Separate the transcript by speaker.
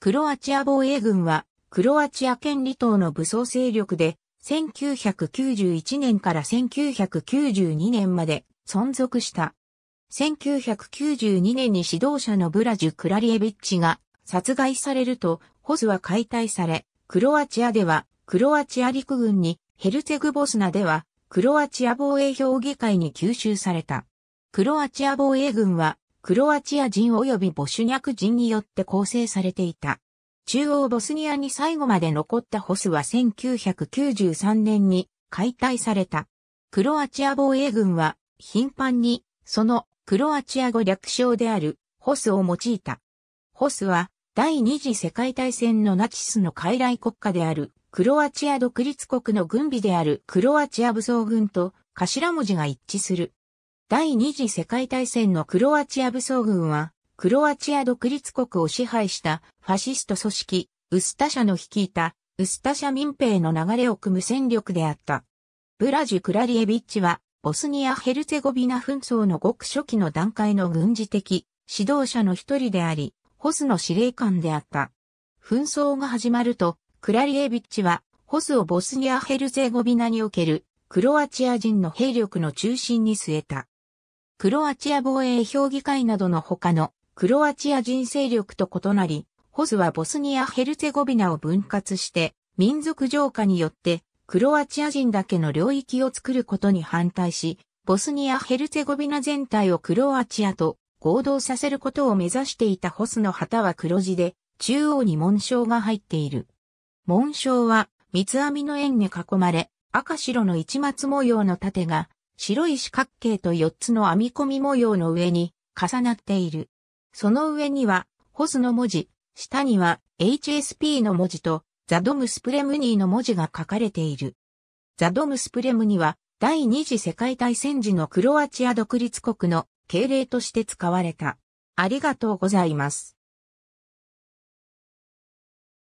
Speaker 1: クロアチア防衛軍は、クロアチア県離島の武装勢力で、1991年から1992年まで存続した。1992年に指導者のブラジュ・クラリエビッチが殺害されると、ホスは解体され、クロアチアでは、クロアチア陸軍に、ヘルツェグボスナでは、クロアチア防衛評議会に吸収された。クロアチア防衛軍は、クロアチア人及びボシュニャク人によって構成されていた。中央ボスニアに最後まで残ったホスは1993年に解体された。クロアチア防衛軍は頻繁にそのクロアチア語略称であるホスを用いた。ホスは第二次世界大戦のナチスの傀儡国家であるクロアチア独立国の軍備であるクロアチア武装軍と頭文字が一致する第二次世界大戦のクロアチア武装軍は、クロアチア独立国を支配したファシスト組織、ウスタ社の率いた、ウスタ社民兵の流れを組む戦力であった。ブラジュ・クラリエビッチは、ボスニア・ヘルツェゴビナ紛争のごく初期の段階の軍事的指導者の一人であり、ホスの司令官であった。紛争が始まると、クラリエビッチは、ホスをボスニア・ヘルツェゴビナにおけるクロアチア人の兵力の中心に据えた。クロアチア防衛評議会などの他のクロアチア人勢力と異なり、ホスはボスニア・ヘルツェゴビナを分割して、民族浄化によって、クロアチア人だけの領域を作ることに反対し、ボスニア・ヘルツェゴビナ全体をクロアチアと合同させることを目指していたホスの旗は黒字で、中央に紋章が入っている。紋章は、三つ編みの円に囲まれ、赤白の市松模様の盾が白い四角形と四つの編み込み模様の上に重なっている。その上には、ホスの文字、下には HSP の文字と、ザドムスプレムニーの文字が書かれている。ザドムスプレムニは、第二次世界大戦時のクロアチア独立国の敬礼として使われた。ありがとうございます。